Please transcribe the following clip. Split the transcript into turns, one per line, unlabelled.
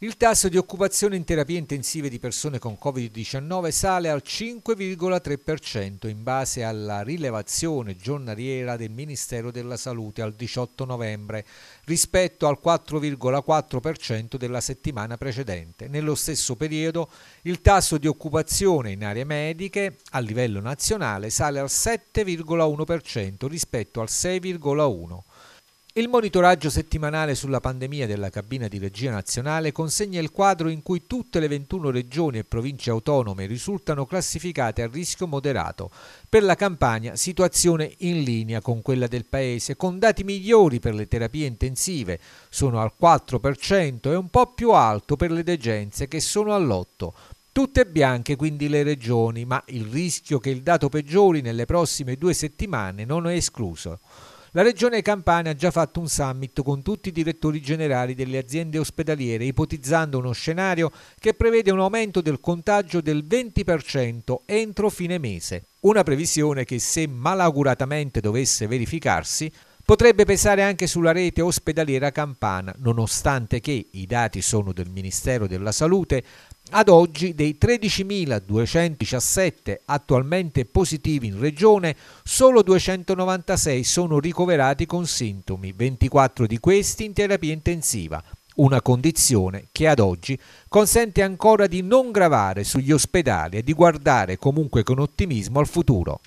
Il tasso di occupazione in terapie intensive di persone con Covid-19 sale al 5,3% in base alla rilevazione giornaliera del Ministero della Salute al 18 novembre rispetto al 4,4% della settimana precedente. Nello stesso periodo il tasso di occupazione in aree mediche a livello nazionale sale al 7,1% rispetto al 6,1% il monitoraggio settimanale sulla pandemia della cabina di regia nazionale consegna il quadro in cui tutte le 21 regioni e province autonome risultano classificate a rischio moderato. Per la Campania situazione in linea con quella del Paese, con dati migliori per le terapie intensive, sono al 4% e un po' più alto per le degenze che sono all'8%. Tutte bianche quindi le regioni, ma il rischio che il dato peggiori nelle prossime due settimane non è escluso. La Regione Campania ha già fatto un summit con tutti i direttori generali delle aziende ospedaliere, ipotizzando uno scenario che prevede un aumento del contagio del 20% entro fine mese. Una previsione che, se malauguratamente dovesse verificarsi, Potrebbe pesare anche sulla rete ospedaliera campana, nonostante che i dati sono del Ministero della Salute, ad oggi dei 13.217 attualmente positivi in regione, solo 296 sono ricoverati con sintomi, 24 di questi in terapia intensiva, una condizione che ad oggi consente ancora di non gravare sugli ospedali e di guardare comunque con ottimismo al futuro.